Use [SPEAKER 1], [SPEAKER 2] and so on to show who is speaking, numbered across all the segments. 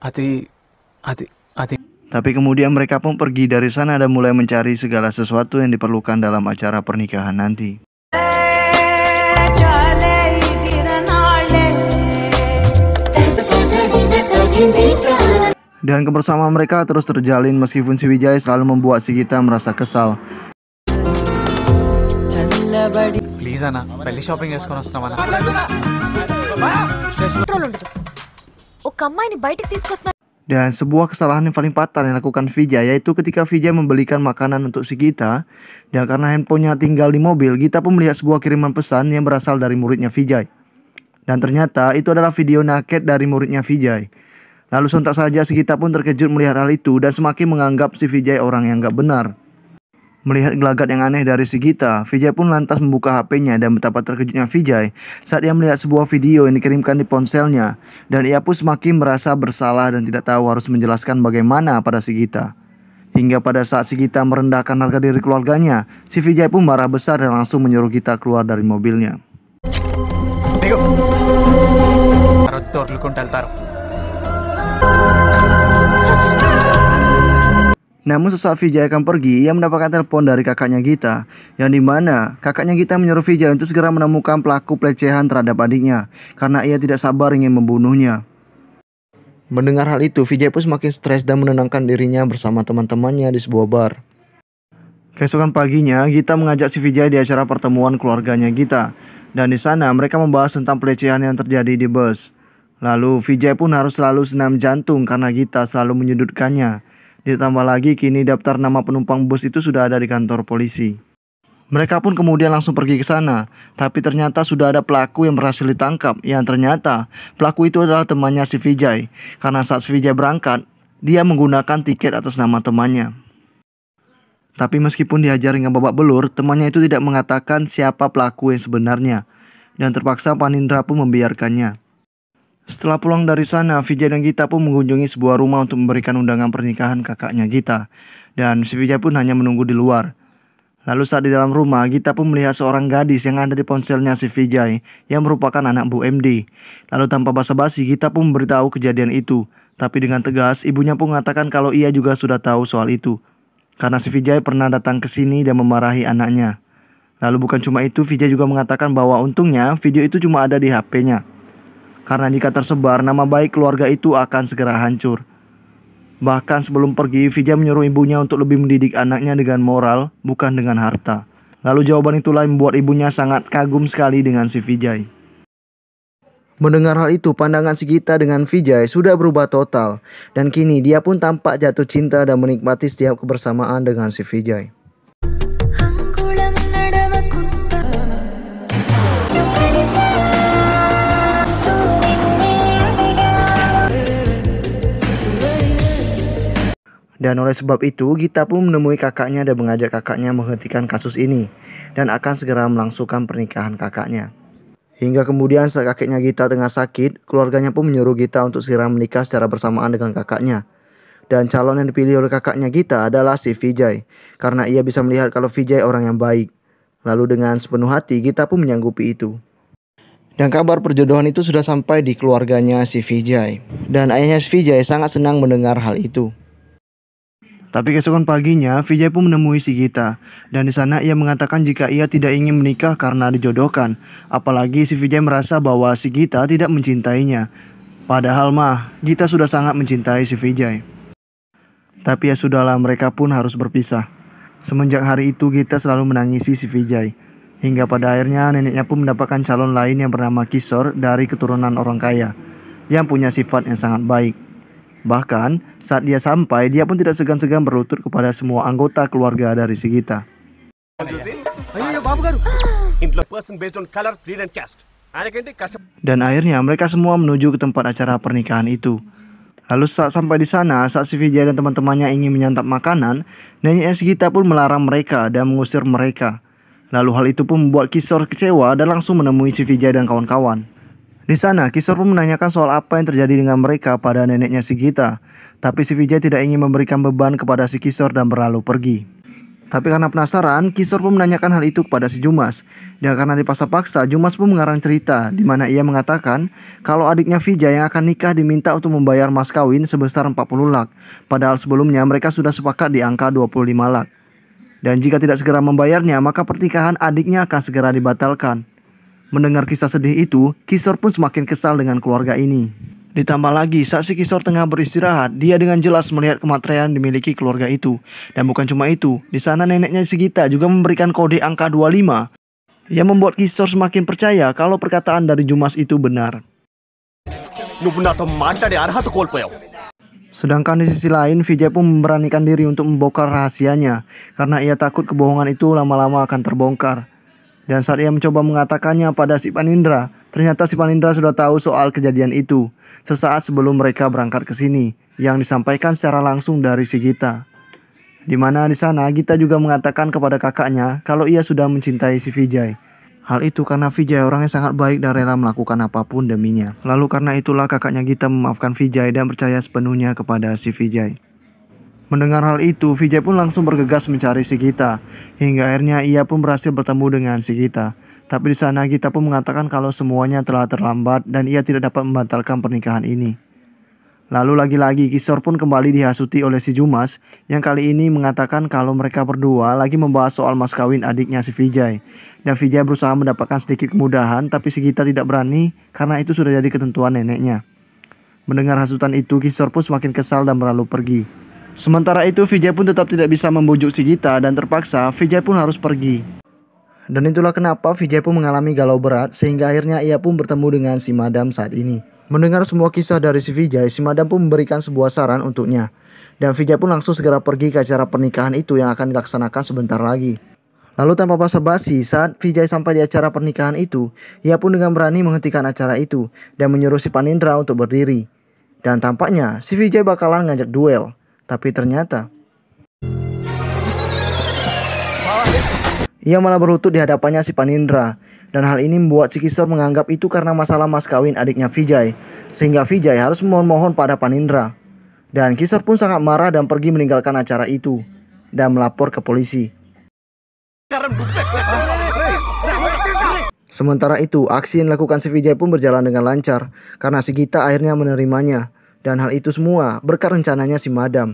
[SPEAKER 1] Hati, hati, hati. Tapi kemudian mereka pun pergi dari sana dan mulai mencari segala sesuatu yang diperlukan dalam acara pernikahan nanti. Dan kebersamaan mereka terus terjalin meskipun si Wijaya selalu membuat si Gita merasa kesal. Dan sebuah kesalahan yang paling fatal yang dilakukan Vijay yaitu ketika Vijay membelikan makanan untuk si Gita dan karena handphonenya tinggal di mobil, Gita pun melihat sebuah kiriman pesan yang berasal dari muridnya Vijay. Dan ternyata itu adalah video naked dari muridnya Vijay. Lalu sontak saja si Gita pun terkejut melihat hal itu dan semakin menganggap si Vijay orang yang gak benar. Melihat gelagat yang aneh dari Sigita, Vijay pun lantas membuka HP-nya dan betapa terkejutnya Vijay saat ia melihat sebuah video yang dikirimkan di ponselnya dan ia pun semakin merasa bersalah dan tidak tahu harus menjelaskan bagaimana pada Sigita. Hingga pada saat Sigita merendahkan harga diri keluarganya, si Vijay pun marah besar dan langsung menyuruh kita keluar dari mobilnya. Namun sesaat Vijaya akan pergi, ia mendapatkan telepon dari kakaknya Gita, yang dimana kakaknya Gita menyuruh Vijaya untuk segera menemukan pelaku pelecehan terhadap adiknya, karena ia tidak sabar ingin membunuhnya. Mendengar hal itu, Vijay pun semakin stres dan menenangkan dirinya bersama teman-temannya di sebuah bar. Keesokan paginya, Gita mengajak si Vijay di acara pertemuan keluarganya Gita. Dan di sana mereka membahas tentang pelecehan yang terjadi di bus. Lalu Vijay pun harus selalu senam jantung karena Gita selalu menyudutkannya. Ditambah lagi kini daftar nama penumpang bus itu sudah ada di kantor polisi. Mereka pun kemudian langsung pergi ke sana, tapi ternyata sudah ada pelaku yang berhasil ditangkap. Yang ternyata pelaku itu adalah temannya si Vijay, karena saat si Vijay berangkat, dia menggunakan tiket atas nama temannya. Tapi meskipun dihajar dengan babak belur, temannya itu tidak mengatakan siapa pelaku yang sebenarnya, dan terpaksa Panindra pun membiarkannya. Setelah pulang dari sana, Vijay dan Gita pun mengunjungi sebuah rumah untuk memberikan undangan pernikahan kakaknya Gita. Dan si Vijay pun hanya menunggu di luar. Lalu saat di dalam rumah, Gita pun melihat seorang gadis yang ada di ponselnya si Vijay yang merupakan anak Bu MD. Lalu tanpa basa-basi, Gita pun memberitahu kejadian itu. Tapi dengan tegas, ibunya pun mengatakan kalau ia juga sudah tahu soal itu. Karena si Vijay pernah datang ke sini dan memarahi anaknya. Lalu bukan cuma itu, Vijay juga mengatakan bahwa untungnya video itu cuma ada di HP-nya. Karena jika tersebar, nama baik keluarga itu akan segera hancur. Bahkan sebelum pergi, Vijay menyuruh ibunya untuk lebih mendidik anaknya dengan moral, bukan dengan harta. Lalu jawaban itulah yang membuat ibunya sangat kagum sekali dengan si Vijay. Mendengar hal itu, pandangan si Gita dengan Vijay sudah berubah total. Dan kini dia pun tampak jatuh cinta dan menikmati setiap kebersamaan dengan si Vijay. Dan oleh sebab itu, Gita pun menemui kakaknya dan mengajak kakaknya menghentikan kasus ini dan akan segera melangsungkan pernikahan kakaknya. Hingga kemudian saat kakeknya Gita tengah sakit, keluarganya pun menyuruh Gita untuk segera menikah secara bersamaan dengan kakaknya. Dan calon yang dipilih oleh kakaknya Gita adalah si Vijay, karena ia bisa melihat kalau Vijay orang yang baik. Lalu dengan sepenuh hati, Gita pun menyanggupi itu. Dan kabar perjodohan itu sudah sampai di keluarganya si Vijay. Dan ayahnya si Vijay sangat senang mendengar hal itu. Tapi keesokan paginya, Vijay pun menemui si Gita. Dan di sana ia mengatakan jika ia tidak ingin menikah karena dijodohkan. Apalagi si Vijay merasa bahwa si Gita tidak mencintainya. Padahal mah, Gita sudah sangat mencintai si Vijay. Tapi ya sudahlah, mereka pun harus berpisah. Semenjak hari itu, Gita selalu menangisi si Vijay. Hingga pada akhirnya neneknya pun mendapatkan calon lain yang bernama Kisor dari keturunan orang kaya. Yang punya sifat yang sangat baik. Bahkan, saat dia sampai, dia pun tidak segan-segan berlutut kepada semua anggota keluarga dari Sigita. Dan akhirnya mereka semua menuju ke tempat acara pernikahan itu. Lalu saat sampai di sana, saat si Vijay dan teman-temannya ingin menyantap makanan, Nenek Sigita pun melarang mereka dan mengusir mereka. Lalu hal itu pun membuat Kisor kecewa dan langsung menemui si Vijay dan kawan-kawan. Di sana, Kisor pun menanyakan soal apa yang terjadi dengan mereka pada neneknya si Gita. Tapi si Vijay tidak ingin memberikan beban kepada si Kisor dan berlalu pergi. Tapi karena penasaran, Kisor pun menanyakan hal itu kepada si Jumas. Dan karena dipaksa-paksa, Jumas pun mengarang cerita di mana ia mengatakan kalau adiknya Vijay yang akan nikah diminta untuk membayar mas kawin sebesar 40 lak. Padahal sebelumnya mereka sudah sepakat di angka 25 lak. Dan jika tidak segera membayarnya, maka pernikahan adiknya akan segera dibatalkan. Mendengar kisah sedih itu, Kisor pun semakin kesal dengan keluarga ini. Ditambah lagi, saat si Kisor tengah beristirahat, dia dengan jelas melihat kematerian dimiliki keluarga itu. Dan bukan cuma itu, di sana neneknya Sigita juga memberikan kode angka 25 yang membuat Kisor semakin percaya kalau perkataan dari Jumas itu benar. Sedangkan di sisi lain, Vijay pun memberanikan diri untuk membongkar rahasianya karena ia takut kebohongan itu lama-lama akan terbongkar. Dan saat ia mencoba mengatakannya pada si Panindra, ternyata si Panindra sudah tahu soal kejadian itu sesaat sebelum mereka berangkat ke sini, yang disampaikan secara langsung dari si Gita. Di mana di sana Gita juga mengatakan kepada kakaknya kalau ia sudah mencintai si Vijay. Hal itu karena Vijay orang yang sangat baik dan rela melakukan apapun deminya. Lalu karena itulah kakaknya Gita memaafkan Vijay dan percaya sepenuhnya kepada si Vijay. Mendengar hal itu, Vijay pun langsung bergegas mencari si Gita. Hingga akhirnya ia pun berhasil bertemu dengan si Gita. Tapi di sana Gita pun mengatakan kalau semuanya telah terlambat dan ia tidak dapat membatalkan pernikahan ini. Lalu lagi-lagi Kisor pun kembali dihasuti oleh si Jumas yang kali ini mengatakan kalau mereka berdua lagi membahas soal mas kawin adiknya si Vijay. Dan Vijay berusaha mendapatkan sedikit kemudahan tapi si Gita tidak berani karena itu sudah jadi ketentuan neneknya. Mendengar hasutan itu Kisor pun semakin kesal dan berlalu pergi. Sementara itu Vijay pun tetap tidak bisa membujuk si Gita dan terpaksa Vijay pun harus pergi. Dan itulah kenapa Vijay pun mengalami galau berat sehingga akhirnya ia pun bertemu dengan si Madam saat ini. Mendengar semua kisah dari si Vijay, si Madam pun memberikan sebuah saran untuknya. Dan Vijay pun langsung segera pergi ke acara pernikahan itu yang akan dilaksanakan sebentar lagi. Lalu tanpa basa-basi, saat Vijay sampai di acara pernikahan itu, ia pun dengan berani menghentikan acara itu dan menyuruh si Panindra untuk berdiri. Dan tampaknya si Vijay bakalan ngajak duel. Tapi ternyata ia malah berlutut di hadapannya si Panindra dan hal ini membuat si Kisor menganggap itu karena masalah mas kawin adiknya Vijay sehingga Vijay harus memohon-mohon pada Panindra dan Kisor pun sangat marah dan pergi meninggalkan acara itu dan melapor ke polisi. Sementara itu, aksi yang dilakukan si Vijay pun berjalan dengan lancar karena si Gita akhirnya menerimanya dan hal itu semua berkat rencananya si madam.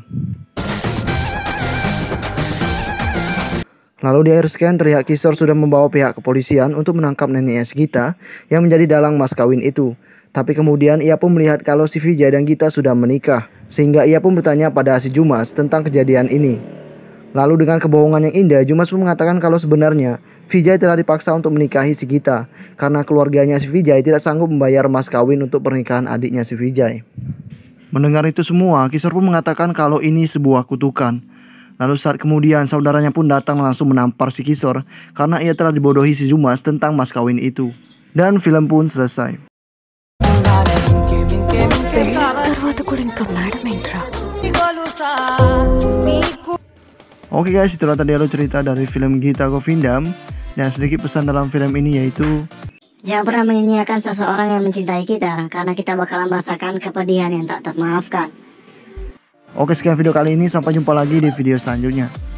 [SPEAKER 1] Lalu di scan terlihat Kisor sudah membawa pihak kepolisian untuk menangkap nenek Gita yang menjadi dalang mas kawin itu. Tapi kemudian ia pun melihat kalau si Vijay dan Gita sudah menikah. Sehingga ia pun bertanya pada si Jumas tentang kejadian ini. Lalu dengan kebohongan yang indah, Jumas pun mengatakan kalau sebenarnya Vijay telah dipaksa untuk menikahi si Gita. Karena keluarganya si Vijay tidak sanggup membayar mas kawin untuk pernikahan adiknya si Vijay. Mendengar itu semua, Kisor pun mengatakan kalau ini sebuah kutukan. Lalu saat kemudian saudaranya pun datang langsung menampar si Kisor karena ia telah dibodohi si Jumas tentang mas kawin itu. Dan film pun selesai. Oke okay guys, itulah tadi alur cerita dari film Gita Govindam dan sedikit pesan dalam film ini yaitu Jangan pernah menyanyiakan seseorang yang mencintai kita karena kita bakalan merasakan kepedihan yang tak termaafkan. Oke sekian video kali ini sampai jumpa lagi di video selanjutnya.